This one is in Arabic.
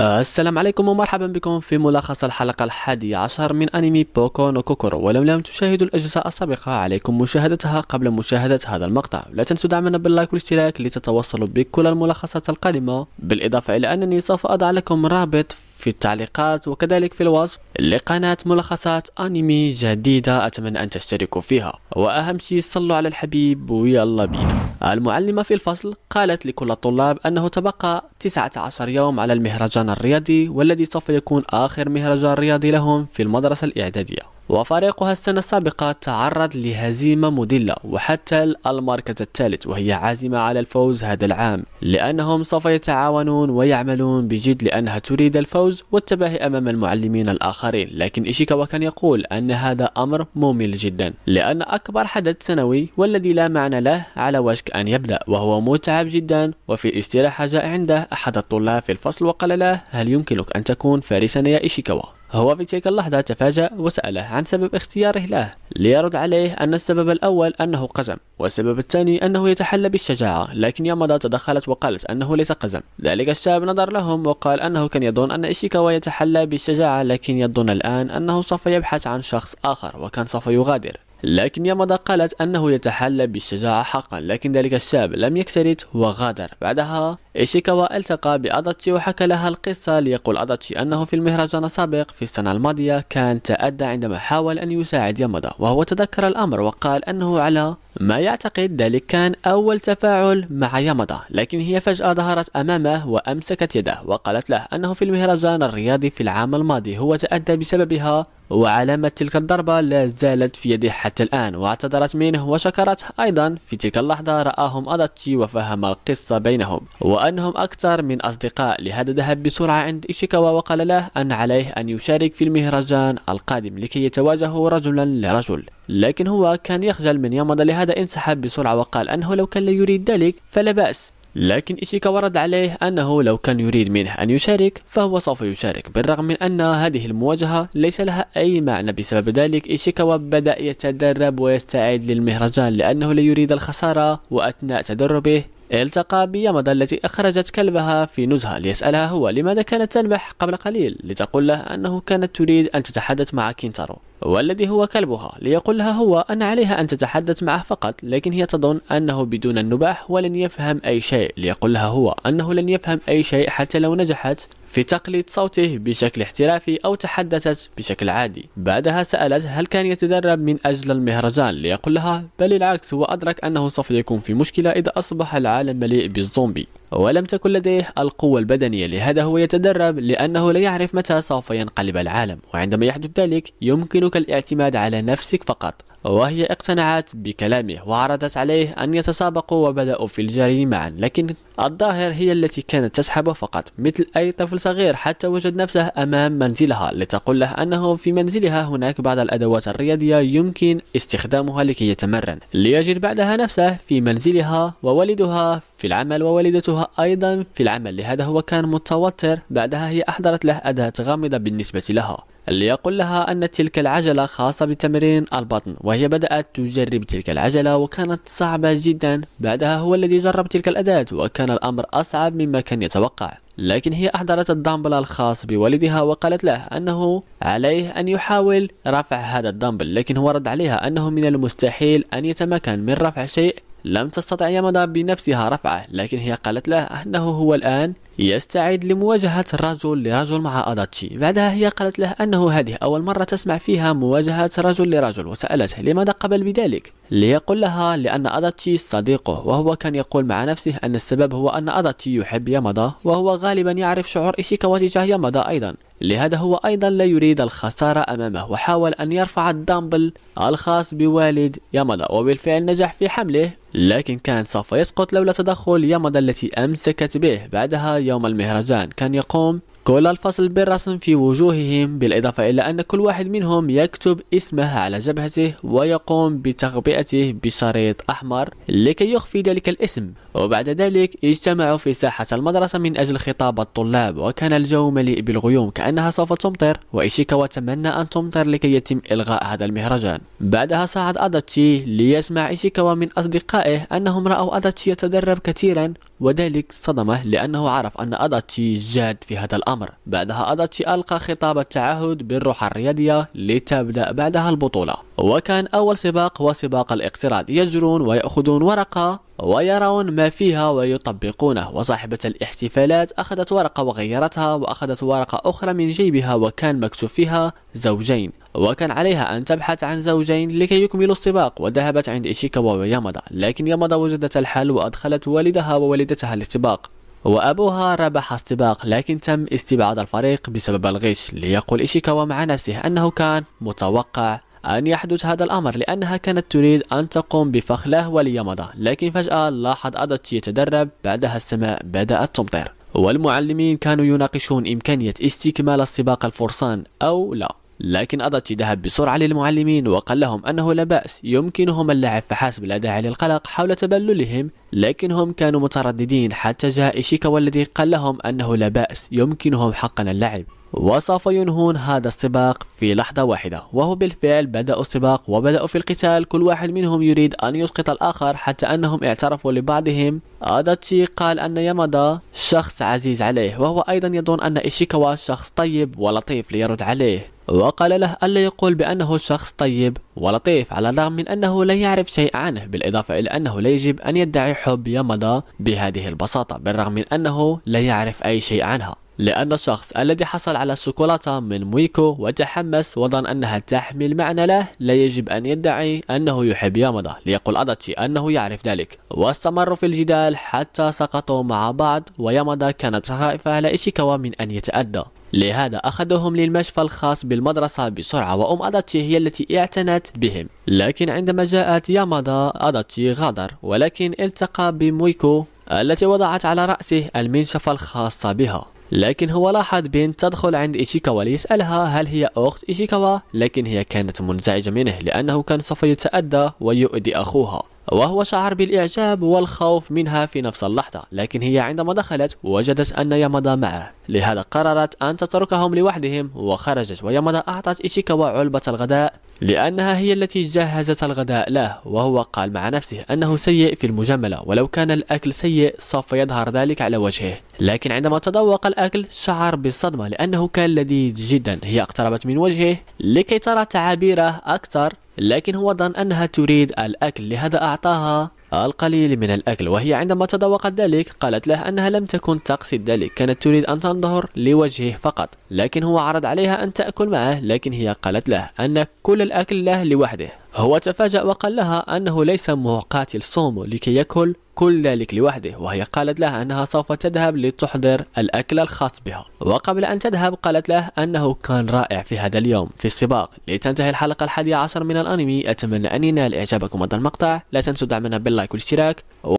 آه، السلام عليكم ومرحبا بكم في ملخص الحلقة الحادية عشر من أنمي بوكو نو كوكورو ولو لم تشاهدوا الأجزاء السابقة عليكم مشاهدتها قبل مشاهدة هذا المقطع لا تنسوا دعمنا باللايك والاشتراك لتتوصلوا بكل الملخصات القادمة بالإضافة إلى أنني سوف أضع لكم رابط في التعليقات وكذلك في الوصف لقناة ملخصات أنمي جديدة أتمنى أن تشتركوا فيها وأهم شيء صلوا على الحبيب ويلا بينا المعلمة في الفصل قالت لكل الطلاب أنه تبقى 19 يوم على المهرجان الرياضي والذي سوف يكون آخر مهرجان رياضي لهم في المدرسة الإعدادية وفريقها السنة السابقة تعرض لهزيمة مذلة وحتى المركز الثالث وهي عازمة على الفوز هذا العام لأنهم سوف يتعاونون ويعملون بجد لأنها تريد الفوز والتباهي أمام المعلمين الآخرين لكن إيشيكاوا كان يقول أن هذا أمر ممل جدا لأن أكبر حدث سنوي والذي لا معنى له على وشك أن يبدأ وهو متعب جدا وفي استراحة جاء عنده أحد الطلاب في الفصل وقال له هل يمكنك أن تكون فارسا يا إيشيكاوا هو في تلك اللحظة تفاجأ وسأله عن سبب اختياره له ليرد عليه أن السبب الأول أنه قزم والسبب الثاني أنه يتحلى بالشجاعة لكن يامادا تدخلت وقالت أنه ليس قزم ذلك الشاب نظر لهم وقال أنه كان يظن أن إشيكاوا يتحلى بالشجاعة لكن يظن الآن أنه سوف يبحث عن شخص آخر وكان سوف يغادر لكن يامادا قالت أنه يتحلى بالشجاعة حقا لكن ذلك الشاب لم يكترث وغادر بعدها إيشيكاوا التقى بأداتشي وحكى لها القصة ليقول أداتشي أنه في المهرجان السابق في السنة الماضية كان تأدى عندما حاول أن يساعد يامادا وهو تذكر الأمر وقال أنه على ما يعتقد ذلك كان أول تفاعل مع يامادا لكن هي فجأة ظهرت أمامه وأمسكت يده وقالت له أنه في المهرجان الرياضي في العام الماضي هو تأدى بسببها وعلامة تلك الضربة لا زالت في يده حتى الآن واعتذرت منه وشكرته أيضا في تلك اللحظة رآهم أدتي وفهم القصة بينهم وأنهم أكثر من أصدقاء لهذا ذهب بسرعة عند إيشيكاوا وقال له أن عليه أن يشارك في المهرجان القادم لكي يتواجهوا رجلا لرجل لكن هو كان يخجل من يمضى لهذا انسحب بسرعة وقال أنه لو كان لا يريد ذلك فلا بأس لكن إيشيكا ورد عليه أنه لو كان يريد منه أن يشارك فهو سوف يشارك بالرغم من أن هذه المواجهة ليس لها أي معنى بسبب ذلك إيشيكاوا بدأ يتدرب ويستعد للمهرجان لأنه لا يريد الخسارة وأثناء تدربه التقى بيامادا التي أخرجت كلبها في نزهة ليسألها هو لماذا كانت تنبح قبل قليل لتقول له أنه كانت تريد أن تتحدث مع كينتارو والذي هو كلبها ليقول لها هو أن عليها أن تتحدث معه فقط لكن هي تظن أنه بدون النباح ولن يفهم أي شيء ليقول لها هو أنه لن يفهم أي شيء حتى لو نجحت في تقليد صوته بشكل احترافي أو تحدثت بشكل عادي بعدها سألت هل كان يتدرب من أجل المهرجان ليقول لها بل العكس هو أدرك أنه سوف يكون في مشكلة إذا أصبح العالم مليء بالزومبي ولم تكن لديه القوة البدنية لهذا هو يتدرب لأنه لا يعرف متى سوف ينقلب العالم وعندما يحدث ذلك يمكن يمكنك الاعتماد على نفسك فقط وهي اقتنعت بكلامه وعرضت عليه أن يتسابقوا وبدأوا في الجري معا لكن الظاهر هي التي كانت تسحبه فقط مثل أي طفل صغير حتى وجد نفسه أمام منزلها لتقول له أنه في منزلها هناك بعض الأدوات الرياضية يمكن استخدامها لكي يتمرن ليجد بعدها نفسه في منزلها ووالدها في العمل ووالدتها أيضا في العمل لهذا هو كان متوتر بعدها هي أحضرت له أداة غامضة بالنسبة لها ليقول لها أن تلك العجلة خاصة بتمرين البطن وهي بدأت تجرب تلك العجلة وكانت صعبة جدا بعدها هو الذي جرب تلك الأداة وكان الأمر أصعب مما كان يتوقع لكن هي أحضرت الدامبل الخاص بوالدها وقالت له أنه عليه أن يحاول رفع هذا الدامبل لكن هو رد عليها أنه من المستحيل أن يتمكن من رفع شيء لم تستطع يامادا بنفسها رفعه لكن هي قالت له أنه هو الآن يستعد لمواجهة رجل لرجل مع أداتشي بعدها هي قالت له أنه هذه أول مرة تسمع فيها مواجهة رجل لرجل وسألته لماذا قبل بذلك ليقول لها لأن أداتشي صديقه وهو كان يقول مع نفسه أن السبب هو أن أداتشي يحب يامادا وهو غالبا يعرف شعور إيشيكاوا تجاه يامادا أيضا لهذا هو أيضا لا يريد الخسارة أمامه وحاول أن يرفع الدامبل الخاص بوالد يامادا وبالفعل نجح في حمله لكن كان سوف يسقط لولا تدخل يامادا التي أمسكت به بعدها يوم المهرجان كان يقوم كل الفصل بالرسم في وجوههم بالإضافة إلى أن كل واحد منهم يكتب اسمه على جبهته ويقوم بتغبئته بشريط أحمر لكي يخفي ذلك الاسم وبعد ذلك اجتمعوا في ساحة المدرسة من أجل خطاب الطلاب وكان الجو مليء بالغيوم كأنها سوف تمطر وإيشيكاوا تمنى أن تمطر لكي يتم إلغاء هذا المهرجان بعدها صعد أداتشي ليسمع إيشيكاوا من أصدقائه أنهم رأوا أداتشي يتدرب كثيرا وذلك صدمه لأنه عرف أن أداتشي جاد في هذا الأمر بعدها أداتشي ألقى خطاب التعهد بالروح الرياضية لتبدأ بعدها البطولة وكان أول سباق هو سباق الاقتراض يجرون ويأخذون ورقة ويرون ما فيها ويطبقونه وصاحبة الاحتفالات أخذت ورقة وغيرتها وأخذت ورقة أخرى من جيبها وكان مكتوب فيها زوجين وكان عليها أن تبحث عن زوجين لكي يكملوا السباق وذهبت عند إشيكا ويامدا لكن يامدا وجدت الحل وأدخلت والدها ووالدتها للسباق وأبوها ربح السباق لكن تم استبعاد الفريق بسبب الغش ليقول إشيكاوا مع نفسه أنه كان متوقع أن يحدث هذا الأمر لأنها كانت تريد أن تقوم بفخله وليمضة لكن فجأة لاحظ أدت يتدرب بعدها السماء بدأت تمطر والمعلمين كانوا يناقشون إمكانية استكمال السباق الفرسان أو لا لكن أضت ذهب بسرعة للمعلمين وقال لهم أنه لا بأس يمكنهم اللعب فحسب لا داعي للقلق حول تبللهم لكنهم كانوا مترددين حتى جاء إيشيكاوا الذي قال لهم أنه لا بأس يمكنهم حقا اللعب وسوف ينهون هذا السباق في لحظة واحدة وهو بالفعل بدأوا السباق وبدأوا في القتال كل واحد منهم يريد أن يسقط الآخر حتى أنهم اعترفوا لبعضهم آداتشي قال أن يامادا شخص عزيز عليه وهو أيضا يظن أن إيشيكاوا شخص طيب ولطيف ليرد عليه وقال له ألا يقول بأنه شخص طيب ولطيف على الرغم من أنه لا يعرف شيء عنه بالإضافة إلى أنه لا يجب أن يدعي حب يمضى بهذه البساطة بالرغم من أنه لا يعرف أي شيء عنها لأن الشخص الذي حصل على شوكولاتة من مويكو وتحمس وظن أنها تحمل معنى له لا يجب أن يدعي أنه يحب يامدا ليقول أداتشي أنه يعرف ذلك واستمروا في الجدال حتى سقطوا مع بعض ويامدا كانت خائفة على إيشيكاوا من أن يتأذى لهذا أخذهم للمشفى الخاص بالمدرسة بسرعة وأم أداتشي هي التي اعتنت بهم لكن عندما جاءت يامادا أداتشي غادر ولكن التقى بمويكو التي وضعت على رأسه المنشفة الخاصة بها لكن هو لاحظ بنت تدخل عند إيشيكاوا ليسألها هل هي أخت إيشيكاوا لكن هي كانت منزعجة منه لأنه كان سوف يتأدى ويؤذي أخوها وهو شعر بالإعجاب والخوف منها في نفس اللحظة لكن هي عندما دخلت وجدت أن يمضى معه لهذا قررت أن تتركهم لوحدهم وخرجت ويمضى أعطت إيشيكاوا علبة الغداء لأنها هي التي جهزت الغداء له وهو قال مع نفسه أنه سيء في المجاملة ولو كان الأكل سيء سوف يظهر ذلك على وجهه لكن عندما تذوق الأكل شعر بالصدمة لأنه كان لذيذ جدا هي اقتربت من وجهه لكي ترى تعابيره أكثر لكن هو ظن أنها تريد الأكل لهذا أعطاها القليل من الأكل وهي عندما تذوقت ذلك قالت له أنها لم تكن تقصد ذلك كانت تريد أن تنظر لوجهه فقط لكن هو عرض عليها أن تأكل معه لكن هي قالت له أن كل الأكل له لوحده هو تفاجأ وقال لها أنه ليس مقاتل سومو لكي يأكل كل ذلك لوحده وهي قالت له أنها سوف تذهب لتحضر الأكل الخاص بها وقبل أن تذهب قالت له أنه كان رائع في هذا اليوم في السباق لتنتهي الحلقة الحادية عشر من الأنمي أتمنى أن ينال إعجابكم هذا المقطع لا تنسوا دعمنا باللايك والاشتراك